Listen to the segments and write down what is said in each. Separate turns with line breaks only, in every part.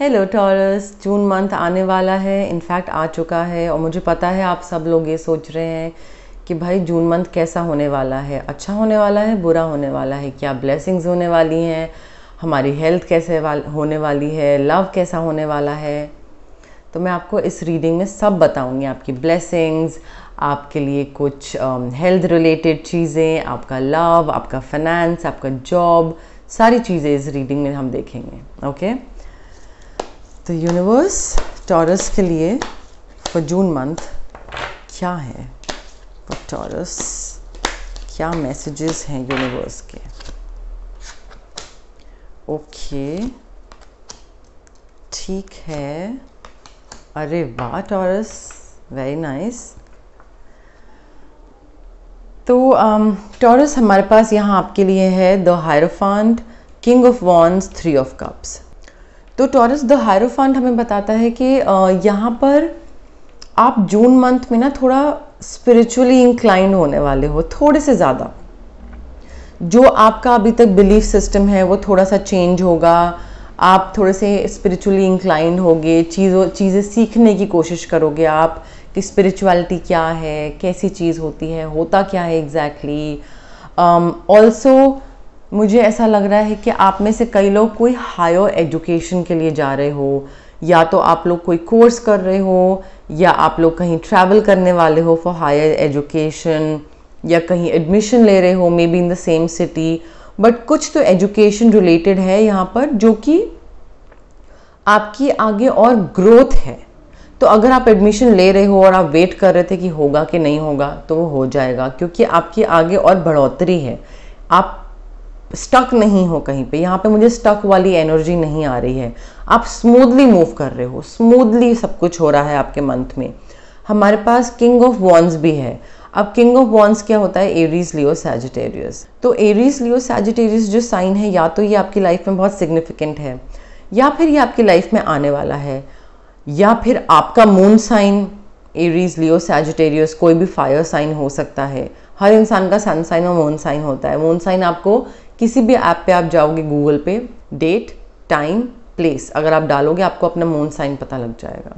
Hello taurus June month आने वाला है इनफैक्ट आ चुका है और मुझे पता है आप सब लोग ये सोच रहे हैं कि भाई जून मंथ कैसा होने वाला है अच्छा होने वाला है बुरा होने वाला है क्या ब्लेसिंग्स होने वाली हैं हमारी हेल्थ कैसे वाल, होने वाली है लव कैसा होने वाला है तो मैं आपको इस रीडिंग में सब बताऊंगी आपकी ब्लेसिंग्स आपके लिए कुछ हेल्थ रिलेटेड चीज़ें आपका लव आपका फाइनेंस आपका जॉब सारी चीज़ें इस रीडिंग में हम देखेंगे ओके okay? तो यूनिवर्स टॉरस के लिए फॉर जून मंथ क्या है फॉर टॉरस क्या मैसेजेस हैं यूनिवर्स के ओके okay, ठीक है अरे वाह टॉरस वेरी नाइस तो टॉरस um, हमारे पास यहाँ आपके लिए है the Hierophant king of wands three of cups तो टॉरस द हायरोफांट हमें बताता है कि यहाँ पर आप जून मंथ में ना थोड़ा स्पिरिचुअली इंक्लाइन होने वाले हो थोड़े से ज़्यादा जो आपका अभी तक बिलीफ सिस्टम है वो थोड़ा सा चेंज होगा आप थोड़े से स्पिरिचुअली इंक्लाइन होगे चीज़ों चीज़ें सीखने की कोशिश करोगे आप कि स्पिरिचुअलिटी क्या है कैसी चीज़ होती है होता क्या है एग्जैक्टली ऑल्सो मुझे ऐसा लग रहा है कि आप में से कई लोग कोई हायर एजुकेशन के लिए जा रहे हो या तो आप लोग कोई कोर्स कर रहे हो या आप लोग कहीं ट्रैवल करने वाले हो फॉर हायर एजुकेशन या कहीं एडमिशन ले रहे हो may be in the same city but कुछ तो एजुकेशन रिलेटेड है यहाँ पर जो कि आपकी आगे और ग्रोथ है तो अगर आप एडमिशन ले रहे हो और आप वेट कर रहे थे कि होगा कि नहीं होगा तो वो हो जाएगा क्योंकि आपकी आगे और बढ़ोतरी है आप स्टक नहीं हो कहीं पे यहाँ पे मुझे स्टक वाली एनर्जी नहीं आ रही है आप स्मूथली मूव कर रहे हो स्मूथली सब कुछ हो रहा है आपके मंथ में हमारे पास किंग ऑफ वॉन्स भी है अब किंग ऑफ वॉन्स क्या होता है एरीज लियो सैजिटेरियस तो एरीज लियो सैजिटेरियस जो साइन है या तो ये आपकी लाइफ में बहुत सिग्निफिकेंट है या फिर ये आपकी लाइफ में आने वाला है या फिर आपका moon sign Aries Leo Sagittarius कोई भी फायर साइन हो सकता है हर इंसान का सन साइन और मून साइन होता है मून साइन आपको किसी भी ऐप पे आप जाओगे गूगल पे डेट टाइम प्लेस अगर आप डालोगे आपको अपना मून साइन पता लग जाएगा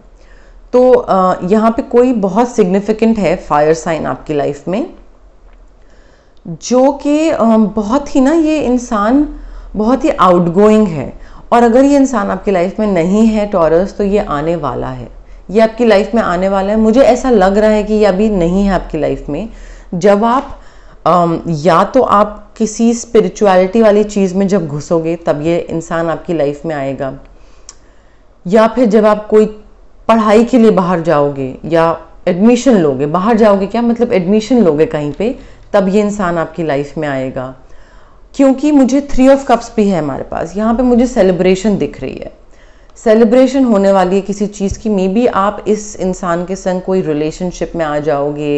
तो यहाँ पे कोई बहुत सिग्निफिकेंट है फायर साइन आपकी लाइफ में जो कि बहुत ही ना ये इंसान बहुत ही आउटगोइंग है और अगर ये इंसान आपकी लाइफ में नहीं है टॉरस तो ये आने वाला है ये आपकी लाइफ में आने वाला है मुझे ऐसा लग रहा है कि ये अभी नहीं है आपकी लाइफ में जब आप या तो आप किसी स्पिरिचुअलिटी वाली चीज़ में जब घुसोगे तब ये इंसान आपकी लाइफ में आएगा या फिर जब आप कोई पढ़ाई के लिए बाहर जाओगे या एडमिशन लोगे बाहर जाओगे क्या मतलब एडमिशन लोगे कहीं पे तब ये इंसान आपकी लाइफ में आएगा क्योंकि मुझे थ्री ऑफ कप्स भी है हमारे पास यहाँ पे मुझे सेलिब्रेशन दिख रही है सेलिब्रेशन होने वाली है किसी चीज़ की मे बी आप इस इंसान के संग कोई रिलेशनशिप में आ जाओगे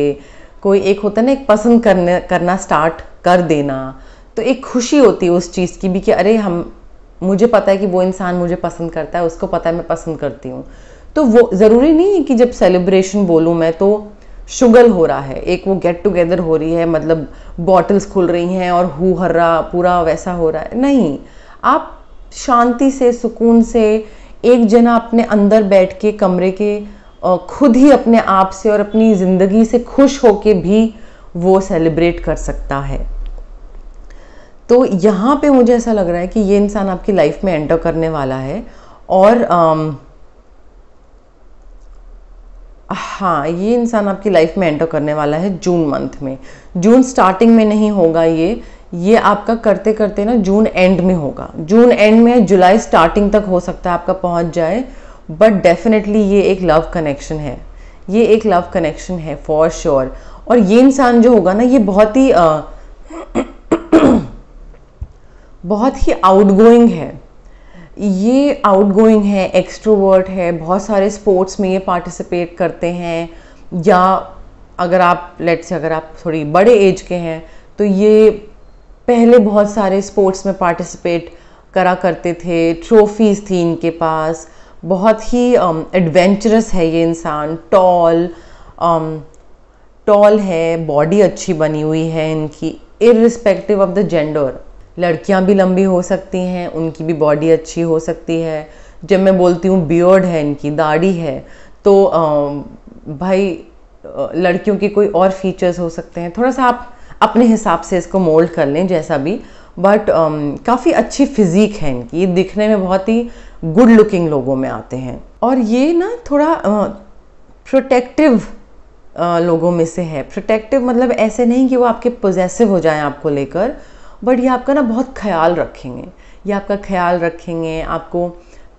कोई एक होता है ना एक पसंद करने करना स्टार्ट कर देना तो एक खुशी होती है उस चीज़ की भी कि अरे हम मुझे पता है कि वो इंसान मुझे पसंद करता है उसको पता है मैं पसंद करती हूँ तो वो ज़रूरी नहीं है कि जब सेलिब्रेशन बोलूँ मैं तो शुगल हो रहा है एक वो गेट टुगेदर हो रही है मतलब बॉटल्स खुल रही हैं और हु हर्रा पूरा वैसा हो रहा है नहीं आप शांति से सुकून से एक जना अपने अंदर बैठ के कमरे के खुद ही अपने आप से और अपनी ज़िंदगी से खुश होके भी वो सेलिब्रेट कर सकता है तो यहाँ पे मुझे ऐसा लग रहा है कि ये इंसान आपकी लाइफ में एंटर करने वाला है और आम, um, हाँ ये इंसान आपकी लाइफ में एंटर करने वाला है जून मंथ में जून स्टार्टिंग में नहीं होगा ये ये आपका करते करते ना जून एंड में होगा जून एंड में जुलाई स्टार्टिंग तक हो सकता है आपका पहुंच जाए बट डेफिनेटली ये एक लव कनेक्शन है ये एक लव कनेक्शन है फॉर श्योर sure. और ये इंसान जो होगा ना ये बहुत ही आ, बहुत ही आउटगोइंग है ये आउटगोइंग है एक्सट्रोवर्ट है बहुत सारे स्पोर्ट्स में ये पार्टिसिपेट करते हैं या अगर आप लेट्स से अगर आप थोड़ी बड़े एज के हैं तो ये पहले बहुत सारे स्पोर्ट्स में पार्टिसिपेट करा करते थे ट्रॉफीज़ थी इनके पास बहुत ही एडवेंचरस um, है ये इंसान टॉल टॉल um, है बॉडी अच्छी बनी हुई है इनकी इरिस्पेक्टिव ऑफ द जेंडर लड़कियां भी लंबी हो सकती हैं उनकी भी बॉडी अच्छी हो सकती है जब मैं बोलती हूँ बियर्ड है इनकी दाढ़ी है तो um, भाई uh, लड़कियों के कोई और फीचर्स हो सकते हैं थोड़ा सा आप अपने हिसाब से इसको मोल्ड कर लें जैसा भी बट um, काफ़ी अच्छी फिज़ीक है इनकी दिखने में बहुत ही गुड लुकिंग लोगों में आते हैं और ये ना थोड़ा प्रोटेक्टिव लोगों में से है प्रोटेक्टिव मतलब ऐसे नहीं कि वो आपके पोजेसिव हो जाएं आपको लेकर बट ये आपका ना बहुत ख्याल रखेंगे ये आपका ख्याल रखेंगे आपको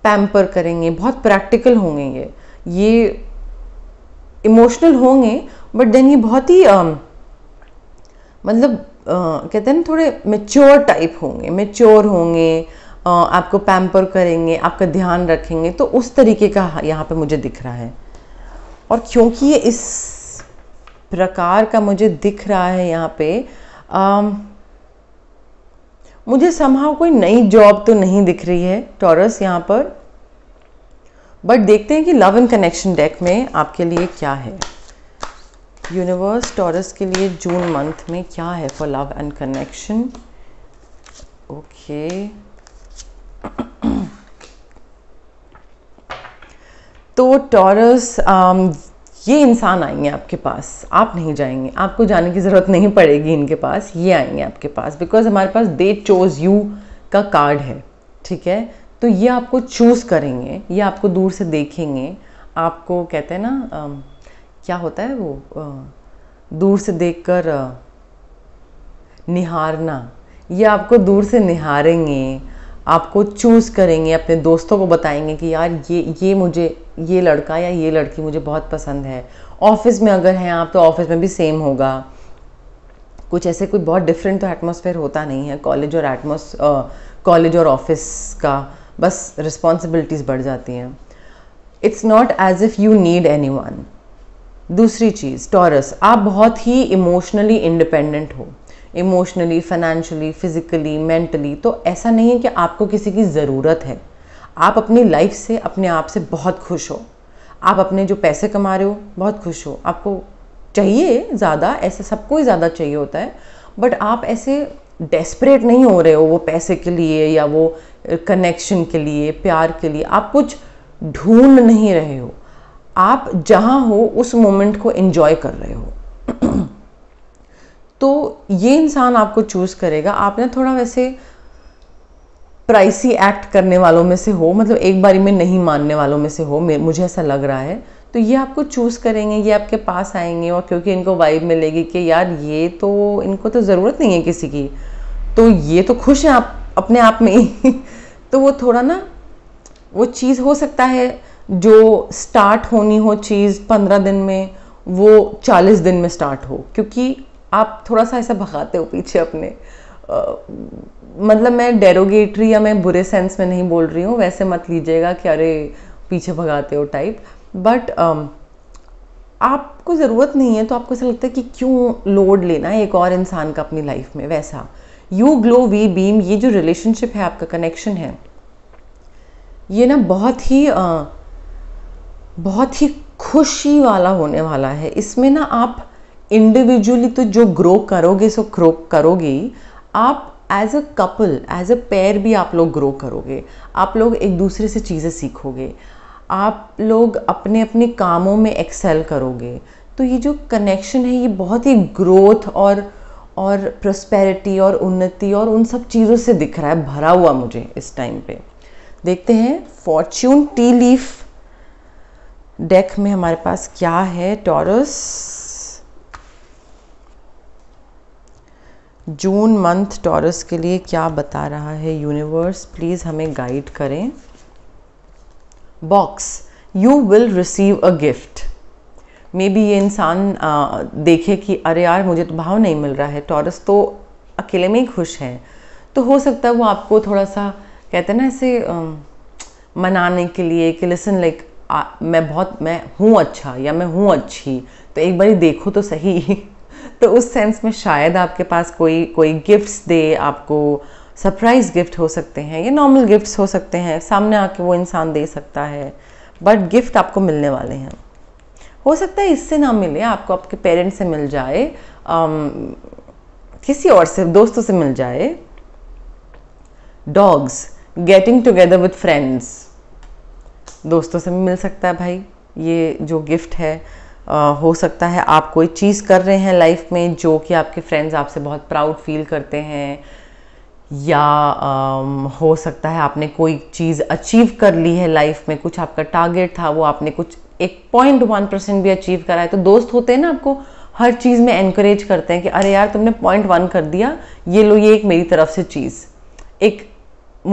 पैम्पर करेंगे बहुत प्रैक्टिकल होंगे ये ये इमोशनल होंगे बट देन ये बहुत ही uh, मतलब uh, कहते हैं ना थोड़े मेच्योर टाइप होंगे मेच्योर होंगे आपको पैम्पर करेंगे आपका ध्यान रखेंगे तो उस तरीके का यहाँ पे मुझे दिख रहा है और क्योंकि ये इस प्रकार का मुझे दिख रहा है यहाँ पे आ, मुझे संभाव कोई नई जॉब तो नहीं दिख रही है टॉरस यहाँ पर बट देखते हैं कि लव एंड कनेक्शन डेक में आपके लिए क्या है यूनिवर्स टॉरस के लिए जून मंथ में क्या है for love and connection okay तो टॉरस um, ये इंसान आएंगे आपके पास आप नहीं जाएंगे आपको जाने की ज़रूरत नहीं पड़ेगी इनके पास ये आएंगे आपके पास बिकॉज हमारे पास दे चोज यू का कार्ड है ठीक है तो ये आपको चूज़ करेंगे ये आपको दूर से देखेंगे आपको कहते हैं ना आ, um, क्या होता है वो आ, uh, दूर से देखकर uh, निहारना ये आपको दूर से निहारेंगे आपको चूज़ करेंगे अपने दोस्तों को बताएंगे कि यार ये ये मुझे ये लड़का या ये लड़की मुझे बहुत पसंद है ऑफिस में अगर हैं आप तो ऑफिस में भी सेम होगा कुछ ऐसे कोई बहुत डिफरेंट तो एटमोसफेयर होता नहीं है कॉलेज और एटमोस कॉलेज और ऑफिस का बस रिस्पॉन्सिबिलिटीज़ बढ़ जाती हैं it's not as if you need anyone दूसरी चीज़ टॉरस आप बहुत ही इमोशनली इंडिपेंडेंट हो इमोशनली फाइनेंशियली फिज़िकली मेंटली तो ऐसा नहीं है कि आपको किसी की ज़रूरत है आप अपनी लाइफ से अपने आप से बहुत खुश हो आप अपने जो पैसे कमा रहे हो बहुत खुश हो आपको चाहिए ज़्यादा ऐसे सबको ही ज़्यादा चाहिए होता है बट आप ऐसे डेस्परेट नहीं हो रहे हो वो पैसे के लिए या वो कनेक्शन के लिए प्यार के लिए आप कुछ ढूंढ नहीं रहे हो आप जहाँ हो उस मोमेंट को इन्जॉय कर रहे हो तो ये इंसान आपको चूज़ करेगा आपने थोड़ा वैसे प्राइसी एक्ट करने वालों में से हो मतलब एक बारी में नहीं मानने वालों में से हो मुझे ऐसा लग रहा है तो ये आपको चूज़ करेंगे ये आपके पास आएंगे और क्योंकि इनको वाइब मिलेगी कि यार ये तो इनको तो ज़रूरत नहीं है किसी की तो ये तो खुश है आप अपने आप में ही तो वो थोड़ा ना वो चीज़ हो सकता है जो स्टार्ट होनी हो चीज़ पंद्रह दिन में वो चालीस दिन में स्टार्ट हो क्योंकि आप थोड़ा सा ऐसा भगाते हो पीछे अपने मतलब मैं डेरोगेटरी या मैं बुरे सेंस में नहीं बोल रही हूँ वैसे मत लीजिएगा कि अरे पीछे भगाते हो टाइप बट आपको ज़रूरत नहीं है तो आपको ऐसा लगता है कि क्यों लोड लेना है एक और इंसान का अपनी लाइफ में वैसा यू ग्लो वी बीम ये जो रिलेशनशिप है आपका कनेक्शन है ये ना बहुत ही आ, बहुत ही खुशी वाला होने वाला है इसमें ना आप इंडिविजुअली तो जो ग्रो करोगे सो ग्रो करोगे आप as a couple as a pair भी आप लोग ग्रो करोगे आप लोग एक दूसरे से चीज़ें सीखोगे आप लोग अपने अपने कामों में एक्सेल करोगे तो ये जो कनेक्शन है ये बहुत ही ग्रोथ और और प्रस्पेरिटी और उन्नति और उन सब चीज़ों से दिख रहा है भरा हुआ मुझे इस टाइम पे देखते हैं फॉर्च्यून टी लीफ डेक में हमारे पास क्या है टॉरस जून मंथ टॉरस के लिए क्या बता रहा है यूनिवर्स प्लीज़ हमें गाइड करें box you will receive a gift may be ये इंसान देखे कि अरे यार मुझे तो भाव नहीं मिल रहा है टॉरस तो अकेले में ही खुश है तो हो सकता है वो आपको थोड़ा सा कहते हैं ना ऐसे मनाने के लिए कि लिसन लाइक मैं बहुत मैं हूँ अच्छा या मैं हूँ अच्छी तो एक बार देखो तो सही तो उस सेंस में शायद आपके पास कोई कोई गिफ्ट्स दे आपको सरप्राइज गिफ्ट हो सकते हैं या नॉर्मल गिफ्ट्स हो सकते हैं सामने आके वो इंसान दे सकता है बट गिफ्ट आपको मिलने वाले हैं हो सकता है इससे ना मिले आपको आपके पेरेंट्स से मिल जाए आम, um, किसी और से दोस्तों से मिल जाए dogs getting together with friends दोस्तों से भी मिल सकता है भाई ये जो गिफ्ट है हो सकता है आप कोई चीज़ कर रहे हैं लाइफ में जो कि आपके फ्रेंड्स आपसे बहुत प्राउड फील करते हैं या आ, हो सकता है आपने कोई चीज़ अचीव कर ली है लाइफ में कुछ आपका टारगेट था वो आपने कुछ एक पॉइंट वन परसेंट भी अचीव करा है तो दोस्त होते हैं ना आपको हर चीज़ में एनकरेज करते हैं कि अरे यार तुमने पॉइंट वन कर दिया ये लो ये एक मेरी तरफ से चीज़ एक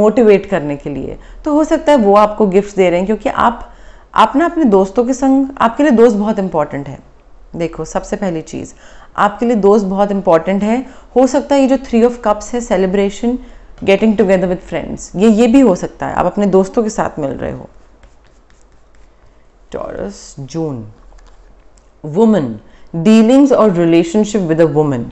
मोटिवेट करने के लिए तो हो सकता है वो आपको गिफ्ट दे रहे हैं क्योंकि आप आप ना अपने दोस्तों के संग आपके लिए दोस्त बहुत इंपॉर्टेंट है देखो सबसे पहली चीज़ आपके लिए दोस्त बहुत इंपॉर्टेंट है हो सकता है ये जो थ्री ऑफ कप्स है celebration getting together with friends ये ये भी हो सकता है आप अपने दोस्तों के साथ मिल रहे हो टॉरस जून वुमन डीलिंग्स और रिलेशनशिप विद अ वुमन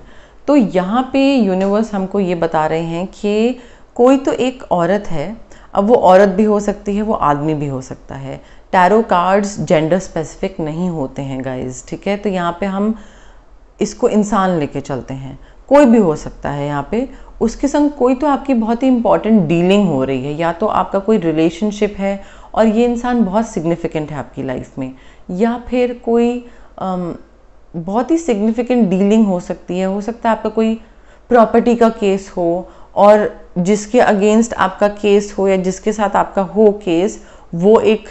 तो यहाँ पे यूनिवर्स हमको ये बता रहे हैं कि कोई तो एक औरत है अब वो औरत भी हो सकती है वो आदमी भी हो सकता है टैरो कार्ड्स जेंडर स्पेसिफिक नहीं होते हैं गाइज ठीक है तो यहाँ पे हम इसको इंसान लेके चलते हैं कोई भी हो सकता है यहाँ पे उसके संग कोई तो आपकी बहुत ही इंपॉर्टेंट डीलिंग हो रही है या तो आपका कोई रिलेशनशिप है और ये इंसान बहुत सिग्निफिकेंट है आपकी लाइफ में या फिर कोई आम, बहुत ही सिग्निफिकेंट डीलिंग हो सकती है हो सकता है आपका कोई प्रॉपर्टी का केस हो और जिसके अगेंस्ट आपका केस हो या जिसके साथ आपका हो केस वो एक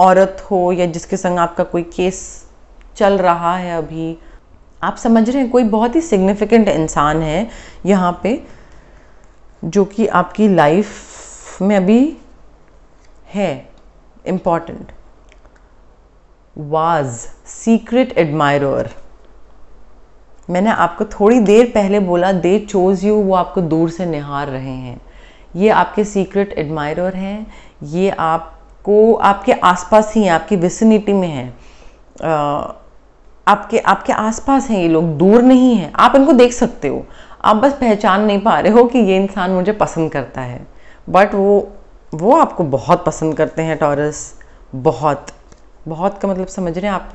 औरत हो या जिसके संग आपका कोई केस चल रहा है अभी आप समझ रहे हैं कोई बहुत ही सिग्निफिकेंट इंसान है यहाँ पे जो कि आपकी लाइफ में अभी है इम्पॉर्टेंट वाज सीक्रेट एडमायर मैंने आपको थोड़ी देर पहले बोला दे चोज यू वो आपको दूर से निहार रहे हैं ये आपके सीक्रेट एडमायर हैं ये आप आपको आपके आसपास ही हैं आपकी विसिनिटी में है आपके आपके आसपास हैं ये लोग दूर नहीं हैं आप इनको देख सकते हो आप बस पहचान नहीं पा रहे हो कि ये इंसान मुझे पसंद करता है बट वो वो आपको बहुत पसंद करते हैं टॉरस बहुत बहुत का मतलब समझ रहे हैं आप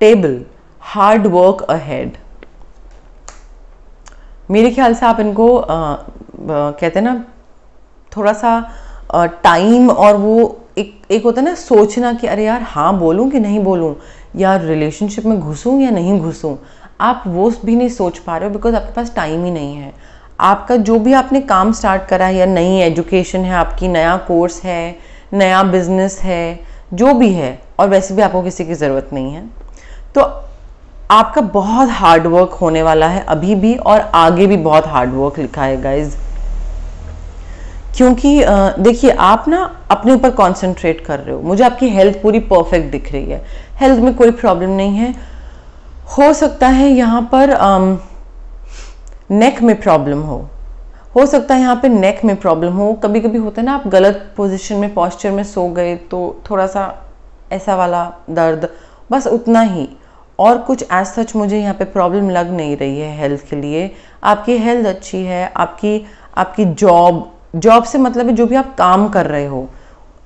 टेबल हार्ड वर्क अहेड मेरे ख्याल से आप इनको आ, आ, कहते हैं ना थोड़ा सा टाइम और वो एक एक होता है ना सोचना कि अरे यार हाँ बोलूँ कि नहीं बोलूँ या रिलेशनशिप में घुसूँ या नहीं घुसूँ आप वो भी नहीं सोच पा रहे हो बिकॉज आपके पास टाइम ही नहीं है आपका जो भी आपने काम स्टार्ट करा है या नई एजुकेशन है आपकी नया कोर्स है नया बिजनेस है जो भी है और वैसे भी आपको किसी की ज़रूरत नहीं है तो आपका बहुत हार्ड वर्क होने वाला है अभी भी और आगे भी बहुत हार्ड वर्क लिखा है गाइज़ क्योंकि देखिए आप ना अपने ऊपर कंसंट्रेट कर रहे हो मुझे आपकी हेल्थ पूरी परफेक्ट दिख रही है हेल्थ में कोई प्रॉब्लम नहीं है हो सकता है यहाँ पर आम, नेक में प्रॉब्लम हो हो सकता है यहाँ पे नेक में प्रॉब्लम हो कभी कभी होता है ना आप गलत पोजीशन में पॉस्चर में सो गए तो थोड़ा सा ऐसा वाला दर्द बस उतना ही और कुछ एज सच मुझे यहाँ पे प्रॉब्लम लग नहीं रही है हेल्थ के लिए आपकी हेल्थ अच्छी है आपकी आपकी जॉब जॉब से मतलब है जो भी आप काम कर रहे हो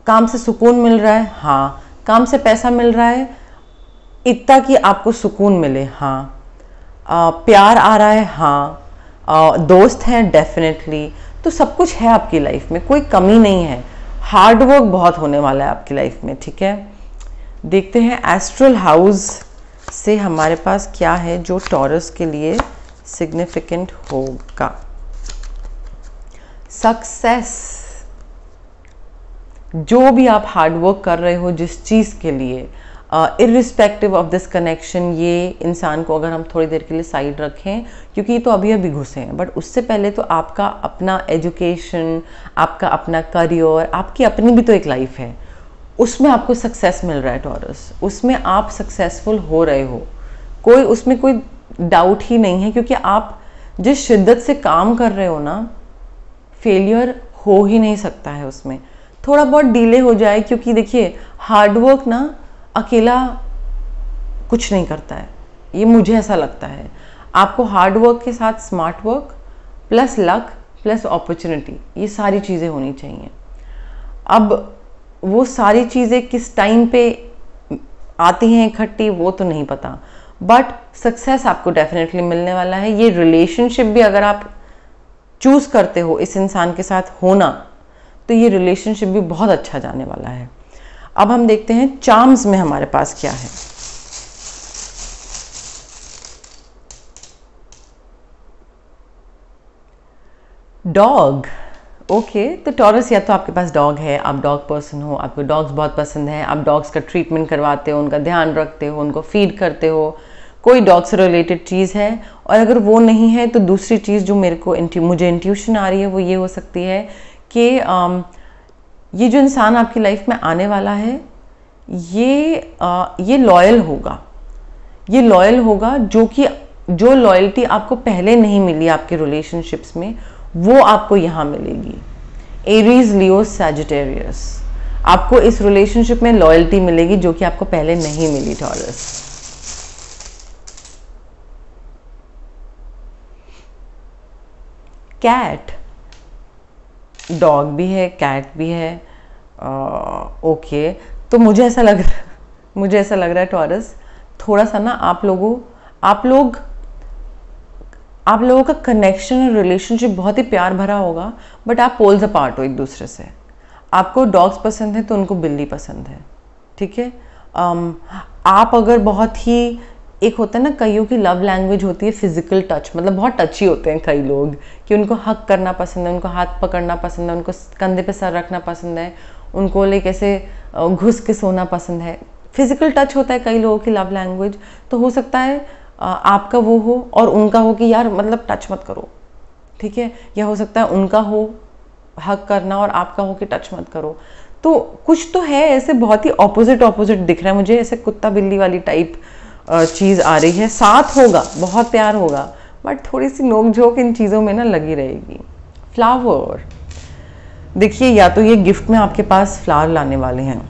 काम से सुकून मिल रहा है हाँ काम से पैसा मिल रहा है इतना कि आपको सुकून मिले हाँ आ, प्यार आ रहा है हाँ आ, दोस्त हैं डेफिनेटली तो सब कुछ है आपकी लाइफ में कोई कमी नहीं है हार्ड वर्क बहुत होने वाला है आपकी लाइफ में ठीक है देखते हैं एस्ट्रल हाउस से हमारे पास क्या है जो टॉरस के लिए सिग्निफिकेंट होगा सक्सेस जो भी आप हार्डवर्क कर रहे हो जिस चीज़ के लिए इरिस्पेक्टिव ऑफ दिस कनेक्शन ये इंसान को अगर हम थोड़ी देर के लिए साइड रखें क्योंकि ये तो अभी अभी घुसे हैं बट उससे पहले तो आपका अपना एजुकेशन आपका अपना करियर आपकी अपनी भी तो एक लाइफ है उसमें आपको सक्सेस मिल रहा है टॉरस उसमें आप सक्सेसफुल हो रहे हो कोई उसमें कोई डाउट ही नहीं है क्योंकि आप जिस शिद्दत से काम कर रहे हो ना फेलियर हो ही नहीं सकता है उसमें थोड़ा बहुत डिले हो जाए क्योंकि देखिए हार्डवर्क ना अकेला कुछ नहीं करता है ये मुझे ऐसा लगता है आपको हार्डवर्क के साथ smart work plus luck plus opportunity ये सारी चीज़ें होनी चाहिए अब वो सारी चीज़ें किस टाइम पे आती हैं इकट्ठी वो तो नहीं पता बट सक्सेस आपको डेफिनेटली मिलने वाला है ये रिलेशनशिप भी अगर आप चूज करते हो इस इंसान के साथ होना तो ये रिलेशनशिप भी बहुत अच्छा जाने वाला है अब हम देखते हैं चार्म्स में हमारे पास क्या है डॉग ओके okay, तो टॉरस या तो आपके पास डॉग है आप डॉग पर्सन हो आपको डॉग्स बहुत पसंद है आप डॉग्स का ट्रीटमेंट करवाते हो उनका ध्यान रखते हो उनको फीड करते हो कोई डॉग से रिलेटेड चीज़ है और अगर वो नहीं है तो दूसरी चीज़ जो मेरे को मुझे इंट्यूशन आ रही है वो ये हो सकती है कि ये जो इंसान आपकी लाइफ में आने वाला है ये आ, ये लॉयल होगा ये लॉयल होगा जो कि जो लॉयल्टी आपको पहले नहीं मिली आपके रिलेशनशिप्स में वो आपको यहाँ मिलेगी एरीज लियो सैजिटेरियस आपको इस रिलेशनशिप में लॉयल्टी मिलेगी जो कि आपको पहले नहीं मिली टॉरस कैट डॉग भी है कैट भी है ओके तो मुझे ऐसा लग रहा मुझे ऐसा लग रहा है टॉरस थोड़ा सा ना आप लोगों आप लोग आप लोगों का कनेक्शन और रिलेशनशिप बहुत ही प्यार भरा होगा बट आप पोल्स अपार्ट हो एक दूसरे से आपको डॉग्स पसंद है तो उनको बिल्ली पसंद है ठीक है um, आप अगर बहुत ही एक होता है ना कईयों की लव लैंग्वेज होती है फिजिकल टच मतलब बहुत टची होते हैं कई लोग कि उनको हक करना पसंद है उनको हाथ पकड़ना पसंद है उनको कंधे पे सर रखना पसंद है उनको लाइक ऐसे घुस के सोना पसंद है फिजिकल टच होता है कई लोगों की लव लैंग्वेज तो हो सकता है आपका वो हो और उनका हो कि यार मतलब टच मत करो ठीक है या हो सकता है उनका हो हक करना और आपका हो कि टच मत करो तो कुछ तो है ऐसे बहुत ही ऑपोजिट ऑपोजिट दिख रहा है मुझे ऐसे कुत्ता बिल्ली वाली टाइप चीज़ आ रही है साथ होगा बहुत प्यार होगा बट थोड़ी सी नोक झोंक इन चीज़ों में ना लगी रहेगी फ्लावर देखिए या तो ये गिफ्ट में आपके पास फ्लावर लाने वाले हैं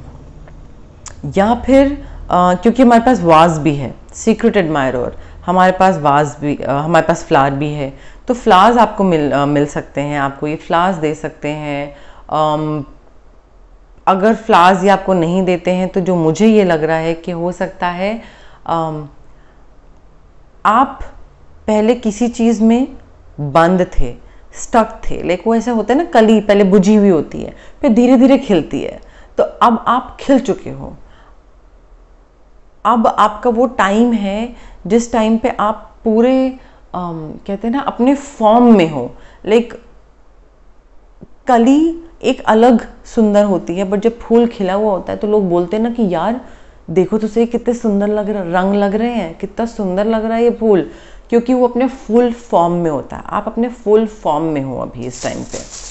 या फिर आ, क्योंकि हमारे पास वाज भी है सीक्रेट एडमायर हमारे पास वाज भी आ, हमारे पास फ्लावर भी है तो फ्लावर्स आपको मिल आ, मिल सकते हैं आपको ये फ्लावर्स दे सकते हैं अगर फ्लावर्स ये आपको नहीं देते हैं तो जो मुझे ये लग रहा है कि हो सकता है Um, आप पहले किसी चीज़ में बंद थे स्टक थे लाइक वो ऐसा होता है ना कली पहले बुझी हुई होती है फिर धीरे धीरे खिलती है तो अब आप खिल चुके हो अब आपका वो टाइम है जिस टाइम पे आप पूरे आम, um, कहते हैं ना अपने फॉर्म में हो लाइक कली एक अलग सुंदर होती है बट जब फूल खिला हुआ होता है तो लोग बोलते हैं ना कि यार देखो तो सही कितने सुंदर लग रहा रंग लग रहे हैं कितना सुंदर लग रहा है ये फूल क्योंकि वो अपने फुल फॉर्म में होता है आप अपने फुल फॉर्म में हो अभी इस टाइम पे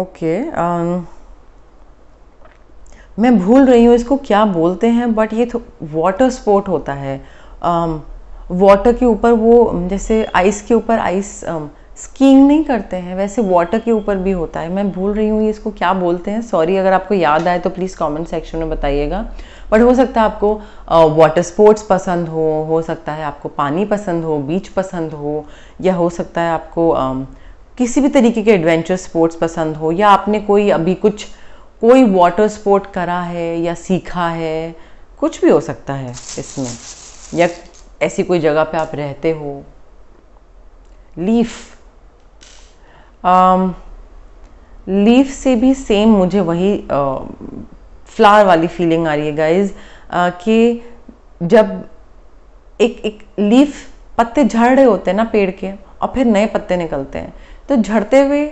ओके um, मैं भूल रही हूँ इसको क्या बोलते हैं बट ये वाटर स्पोर्ट होता है वाटर um, के ऊपर वो जैसे आइस के ऊपर आइस स्कीइंग नहीं करते हैं वैसे वाटर के ऊपर भी होता है मैं भूल रही हूँ इसको क्या बोलते हैं सॉरी अगर आपको याद आए तो प्लीज़ कमेंट सेक्शन में बताइएगा बट हो सकता है आपको वाटर स्पोर्ट्स पसंद हो हो सकता है आपको पानी पसंद हो बीच पसंद हो या हो सकता है आपको uh, किसी भी तरीके के एडवेंचर स्पोर्ट्स पसंद हो या आपने कोई अभी कुछ कोई वाटर स्पोर्ट करा है या सीखा है कुछ भी हो सकता है इसमें या ऐसी कोई जगह पे आप रहते हो लीफ लीफ um, से भी सेम मुझे वही फ्लावर uh, वाली फीलिंग आ रही है गाइज uh, कि जब एक एक लीफ पत्ते झड़ रहे होते हैं ना पेड़ के और फिर नए पत्ते निकलते हैं तो झड़ते हुए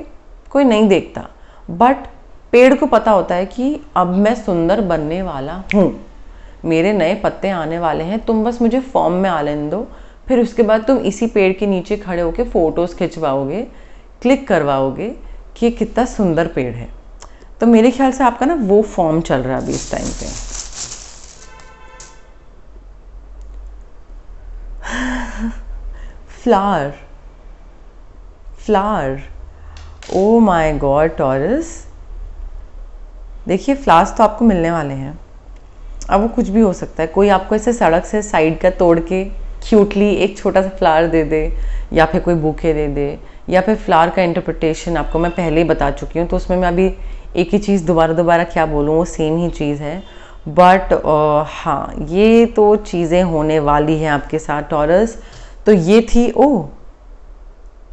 कोई नहीं देखता बट पेड़ को पता होता है कि अब मैं सुंदर बनने वाला हूँ मेरे नए पत्ते आने वाले हैं तुम बस मुझे फॉर्म में आने दो फिर उसके बाद तुम इसी पेड़ के नीचे खड़े होकर फ़ोटोज़ खिंचवाओगे क्लिक करवाओगे कि ये कितना सुंदर पेड़ है तो मेरे ख्याल से आपका ना वो फॉर्म चल रहा है अभी इस टाइम पे flower flower oh my god Taurus देखिए फ्लावर्स तो आपको मिलने वाले हैं अब वो कुछ भी हो सकता है कोई आपको ऐसे सड़क से साइड का तोड़ के क्यूटली एक छोटा सा फ्लावर दे दे या फिर कोई बुके दे दे या फिर फ्लावर का इंटरप्रटेशन आपको मैं पहले ही बता चुकी हूँ तो उसमें मैं अभी एक ही चीज़ दोबारा दोबारा क्या बोलूँ वो सेम ही चीज़ है बट uh, हाँ ये तो चीज़ें होने वाली हैं आपके साथ टॉरस तो ये थी ओ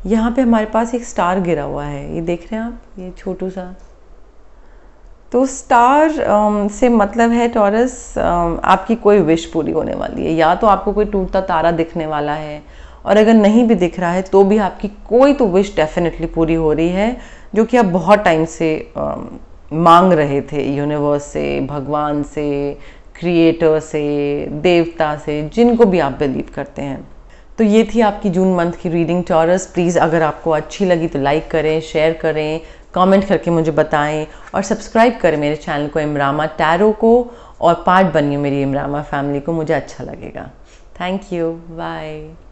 यहाँ पे हमारे पास एक स्टार गिरा हुआ है ये देख रहे हैं आप ये छोटू सा तो स्टार um, से मतलब है टॉरस um, आपकी कोई विश पूरी होने वाली है या तो आपको कोई टूटता तारा दिखने वाला है और अगर नहीं भी दिख रहा है तो भी आपकी कोई तो विश डेफिनेटली पूरी हो रही है जो कि आप बहुत टाइम से आ, मांग रहे थे यूनिवर्स से भगवान से क्रिएटर से देवता से जिनको भी आप बिलीव करते हैं तो ये थी आपकी जून मंथ की रीडिंग टॉरस प्लीज़ अगर आपको अच्छी लगी तो लाइक करें शेयर करें कमेंट करके मुझे बताएं और सब्सक्राइब करें मेरे चैनल को इमरामा टैरो को और पार्ट बनिए मेरी इमरामा फैमिली को मुझे अच्छा लगेगा थैंक यू बाय